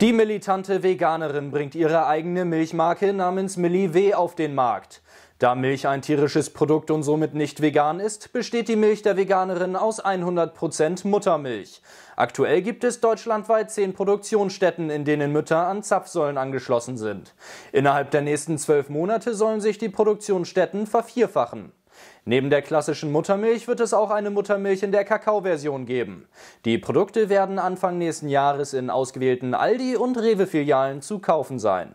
Die militante Veganerin bringt ihre eigene Milchmarke namens Millie W auf den Markt. Da Milch ein tierisches Produkt und somit nicht vegan ist, besteht die Milch der Veganerin aus 100% Muttermilch. Aktuell gibt es deutschlandweit zehn Produktionsstätten, in denen Mütter an Zapfsäulen angeschlossen sind. Innerhalb der nächsten zwölf Monate sollen sich die Produktionsstätten vervierfachen. Neben der klassischen Muttermilch wird es auch eine Muttermilch in der Kakaoversion geben. Die Produkte werden Anfang nächsten Jahres in ausgewählten Aldi- und Rewe-Filialen zu kaufen sein.